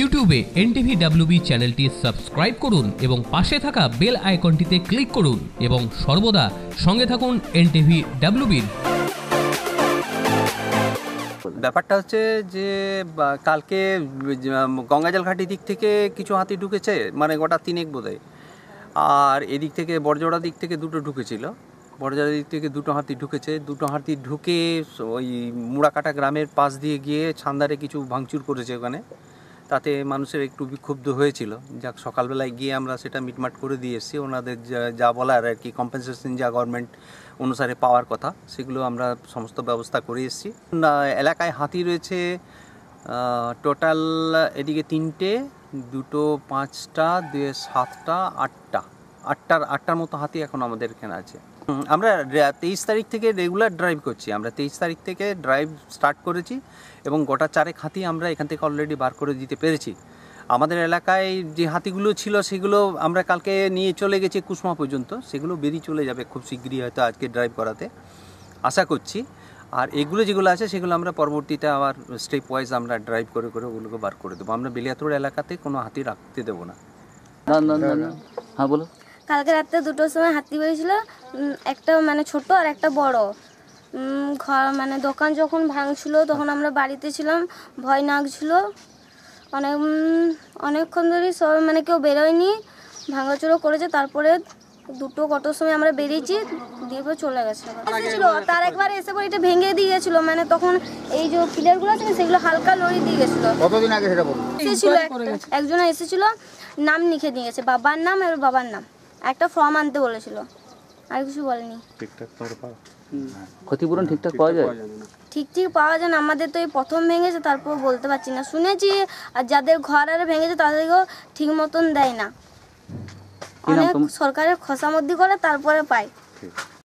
ইউটিউবে NTV WB চ্যানেলটি subscribe করুন এবং পাশে থাকা বেল আইকনটিতে ক্লিক করুন এবং সর্বদা সঙ্গে থাকুন এনটিভি ডাব্লিউবির ব্যাপারটা হচ্ছে যে কালকে গঙ্গাজল ঘাটি দিক থেকে কিছু হাতি ঢুকেছে মানে গোটা তিনেক বোধহয় আর এদিক থেকে বড়জোড়া দিক থেকে দুটো ঢুকেছিল বড়জোড়া দিক থেকে দুটো হাতি ঢুকেছে দুটো হাতি ঢুকে ওই মুড়াকাটা গ্রামের পাশ দিয়ে গিয়ে ছান্দারে কিছু ভাঙচুর করেছে ওখানে তাতে মানুষের একটু বিক্ষুব্ধ হয়েছিল যাক সকালবেলায় গিয়ে আমরা সেটা মিটমাট করে দিয়ে এসেছি ওনাদের যা বলার আর কি কম্পেনসেশন যা গভর্নমেন্ট অনুসারে পাওয়ার কথা সেগুলো আমরা সমস্ত ব্যবস্থা করে এসেছি এলাকায় হাতি রয়েছে টোটাল এদিকে তিনটে দুটো পাঁচটা দুয়ে সাতটা আটটা আটটার আটটার মতো হাতি এখন আমাদের এখানে আছে আমরা তেইশ তারিখ থেকে রেগুলার ড্রাইভ করছি আমরা তেইশ তারিখ থেকে ড্রাইভ স্টার্ট করেছি এবং গোটা চারেক হাতি আমরা এখান থেকে অলরেডি বার করে দিতে পেরেছি আমাদের এলাকায় যে হাতিগুলো ছিল সেগুলো আমরা কালকে নিয়ে চলে গেছি কুসমা পর্যন্ত সেগুলো বেরিয়ে চলে যাবে খুব শীঘ্রই হয়তো আজকে ড্রাইভ করাতে আশা করছি আর এগুলো যেগুলো আছে সেগুলো আমরা পরবর্তীতে আবার স্টেপ ওয়াইজ আমরা ড্রাইভ করে করে ওগুলোকে বার করে দেবো আমরা বেলিয়াতোড় এলাকাতে কোনো হাতি রাখতে দেবো না না না না হ্যাঁ বলো কালকে রাত্রে দুটোর সময় হাতি বেরিয়েছিল একটা মানে ছোট আর একটা বড় ঘর মানে দোকান যখন ভাঙছিল তখন আমরা বাড়িতে ছিলাম ভয় নাগছিল অনেক অনেকক্ষণ ধরেই সবাই মানে কেউ বেরোয়নি ভাঙাচুরো করেছে তারপরে দুটো কত সময় আমরা বেরিয়েছি দিয়ে চলে গেছে তার একবার এসে পরে এটা ভেঙে দিয়ে গেছিলো মানে তখন এই যে গুলো আছে সেগুলো হালকা লড়ি দিয়ে গেছিলো একজনে এসেছিল একজন এসেছিল নাম লিখে দিয়ে গেছে বাবার নাম আর বাবার নাম একটা ফর্ম আনতে বলেছিল আর কিছু বলেনি হ্যাঁ। হ্যাঁ, ঠিকঠাক পার পাও ক্ষতিপূরণ ঠিকঠাক পাওয়া যায় ঠিক ঠিক পাওয়া যায় না আমাদের তো এই প্রথম ভেঙেছে তারপর বলতে পারছি না শুনেছি আর যাদের ঘর আর ভেঙেছে তাদেরকেও ঠিক মতন দেয় না অনেক সরকারের খোসামদ্দি করে তারপরে পায়